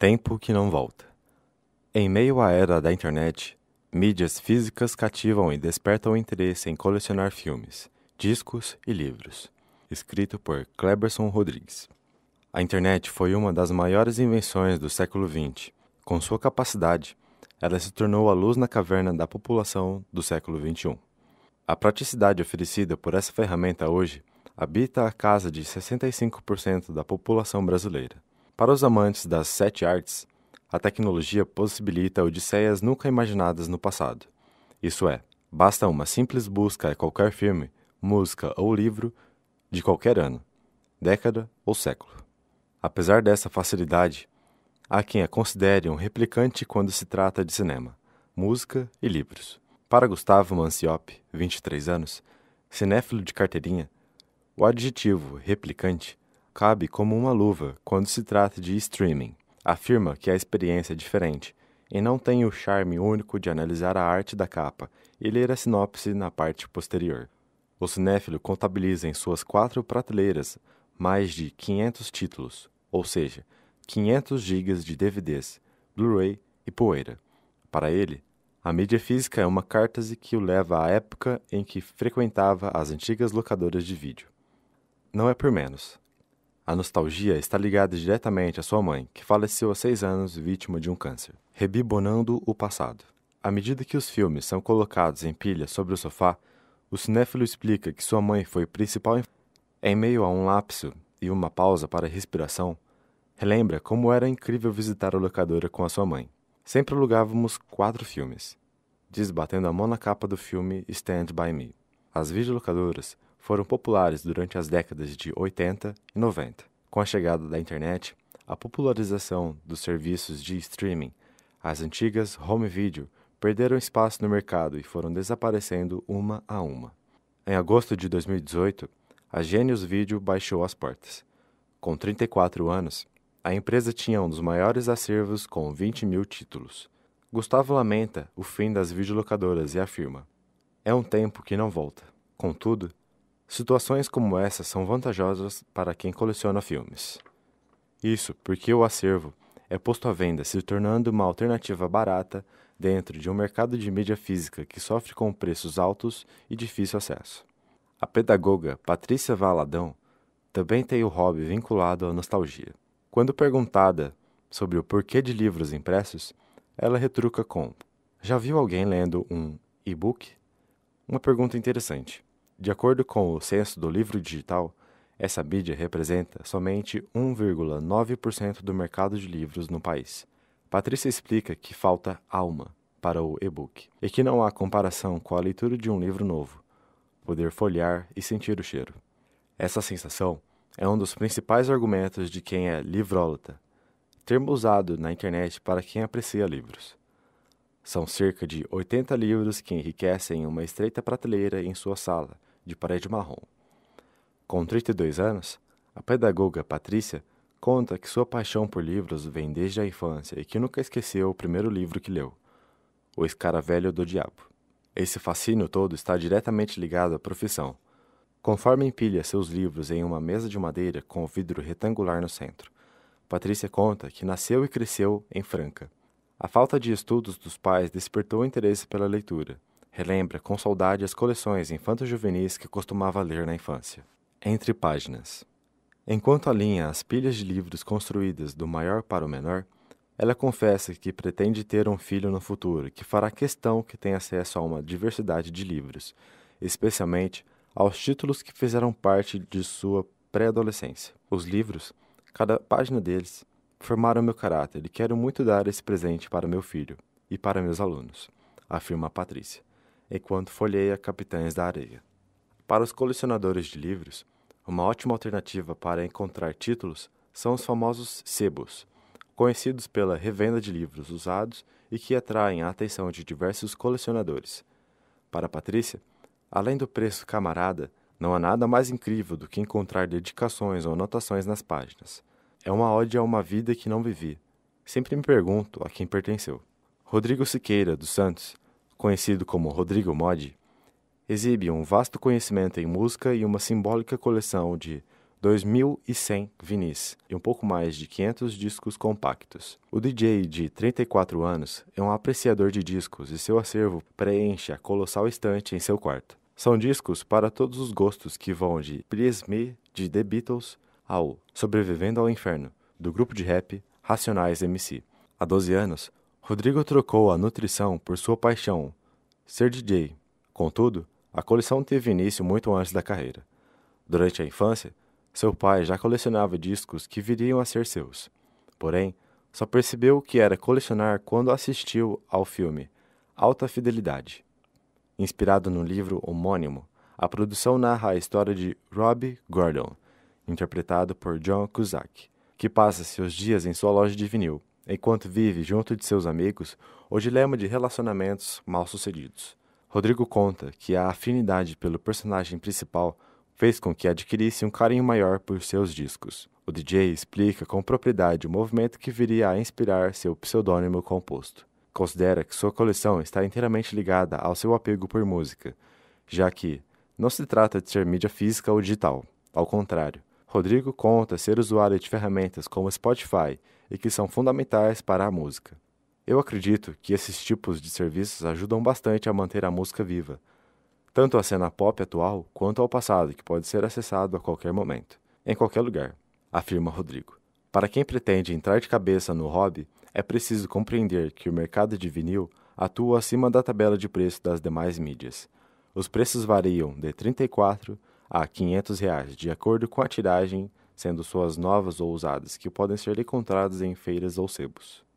Tempo que não volta. Em meio à era da internet, mídias físicas cativam e despertam interesse em colecionar filmes, discos e livros. Escrito por Cleberson Rodrigues. A internet foi uma das maiores invenções do século XX. Com sua capacidade, ela se tornou a luz na caverna da população do século XXI. A praticidade oferecida por essa ferramenta hoje habita a casa de 65% da população brasileira. Para os amantes das sete artes, a tecnologia possibilita odisseias nunca imaginadas no passado. Isso é, basta uma simples busca a qualquer filme, música ou livro de qualquer ano, década ou século. Apesar dessa facilidade, há quem a considere um replicante quando se trata de cinema, música e livros. Para Gustavo Manciop, 23 anos, cinéfilo de carteirinha, o adjetivo replicante cabe como uma luva quando se trata de streaming. Afirma que a experiência é diferente e não tem o charme único de analisar a arte da capa e ler a sinopse na parte posterior. O cinéfilo contabiliza em suas quatro prateleiras mais de 500 títulos, ou seja, 500 gigas de DVDs, Blu-ray e poeira. Para ele, a mídia física é uma cartase que o leva à época em que frequentava as antigas locadoras de vídeo. Não é por menos. A nostalgia está ligada diretamente à sua mãe, que faleceu há seis anos vítima de um câncer, rebibonando o passado. À medida que os filmes são colocados em pilha sobre o sofá, o cinéfilo explica que sua mãe foi principal. Em... em meio a um lapso e uma pausa para respiração, relembra como era incrível visitar a locadora com a sua mãe. Sempre alugávamos quatro filmes, diz batendo a mão na capa do filme Stand By Me. As videolocadoras foram populares durante as décadas de 80 e 90. Com a chegada da internet, a popularização dos serviços de streaming, as antigas home video perderam espaço no mercado e foram desaparecendo uma a uma. Em agosto de 2018, a Genius Video baixou as portas. Com 34 anos, a empresa tinha um dos maiores acervos com 20 mil títulos. Gustavo lamenta o fim das videolocadoras e afirma: É um tempo que não volta. Contudo, Situações como essa são vantajosas para quem coleciona filmes. Isso porque o acervo é posto à venda, se tornando uma alternativa barata dentro de um mercado de mídia física que sofre com preços altos e difícil acesso. A pedagoga Patrícia Valadão também tem o hobby vinculado à nostalgia. Quando perguntada sobre o porquê de livros impressos, ela retruca com: Já viu alguém lendo um e-book? Uma pergunta interessante. De acordo com o censo do livro digital, essa mídia representa somente 1,9% do mercado de livros no país. Patrícia explica que falta alma para o e-book e que não há comparação com a leitura de um livro novo, poder folhear e sentir o cheiro. Essa sensação é um dos principais argumentos de quem é livrólata, termo usado na internet para quem aprecia livros. São cerca de 80 livros que enriquecem uma estreita prateleira em sua sala de parede marrom. Com 32 anos, a pedagoga Patrícia conta que sua paixão por livros vem desde a infância e que nunca esqueceu o primeiro livro que leu, O Escaravelho do Diabo. Esse fascínio todo está diretamente ligado à profissão. Conforme empilha seus livros em uma mesa de madeira com o vidro retangular no centro, Patrícia conta que nasceu e cresceu em Franca. A falta de estudos dos pais despertou interesse pela leitura relembra com saudade as coleções infanto-juvenis que costumava ler na infância. Entre páginas. Enquanto alinha as pilhas de livros construídas do maior para o menor, ela confessa que pretende ter um filho no futuro que fará questão que tenha acesso a uma diversidade de livros, especialmente aos títulos que fizeram parte de sua pré-adolescência. Os livros, cada página deles, formaram meu caráter e quero muito dar esse presente para meu filho e para meus alunos, afirma Patrícia enquanto folheia Capitães da Areia. Para os colecionadores de livros, uma ótima alternativa para encontrar títulos são os famosos sebos, conhecidos pela revenda de livros usados e que atraem a atenção de diversos colecionadores. Para Patrícia, além do preço camarada, não há nada mais incrível do que encontrar dedicações ou anotações nas páginas. É uma ode a uma vida que não vivi. Sempre me pergunto a quem pertenceu. Rodrigo Siqueira dos Santos conhecido como Rodrigo Modi, exibe um vasto conhecimento em música e uma simbólica coleção de 2.100 vinis e um pouco mais de 500 discos compactos. O DJ de 34 anos é um apreciador de discos e seu acervo preenche a colossal estante em seu quarto. São discos para todos os gostos que vão de Please Me de The Beatles ao Sobrevivendo ao Inferno, do grupo de rap Racionais MC. Há 12 anos, Rodrigo trocou a nutrição por sua paixão, ser DJ. Contudo, a coleção teve início muito antes da carreira. Durante a infância, seu pai já colecionava discos que viriam a ser seus. Porém, só percebeu o que era colecionar quando assistiu ao filme Alta Fidelidade. Inspirado no livro homônimo, a produção narra a história de Rob Gordon, interpretado por John Cusack, que passa seus dias em sua loja de vinil Enquanto vive junto de seus amigos o dilema de relacionamentos mal-sucedidos. Rodrigo conta que a afinidade pelo personagem principal fez com que adquirisse um carinho maior por seus discos. O DJ explica com propriedade o movimento que viria a inspirar seu pseudônimo composto. Considera que sua coleção está inteiramente ligada ao seu apego por música, já que não se trata de ser mídia física ou digital, ao contrário, Rodrigo conta ser usuário de ferramentas como Spotify e que são fundamentais para a música. Eu acredito que esses tipos de serviços ajudam bastante a manter a música viva, tanto a cena pop atual quanto ao passado, que pode ser acessado a qualquer momento, em qualquer lugar, afirma Rodrigo. Para quem pretende entrar de cabeça no hobby, é preciso compreender que o mercado de vinil atua acima da tabela de preço das demais mídias. Os preços variam de 34 a quinhentos 500, reais, de acordo com a tiragem, sendo suas novas ou usadas, que podem ser encontradas em feiras ou sebos.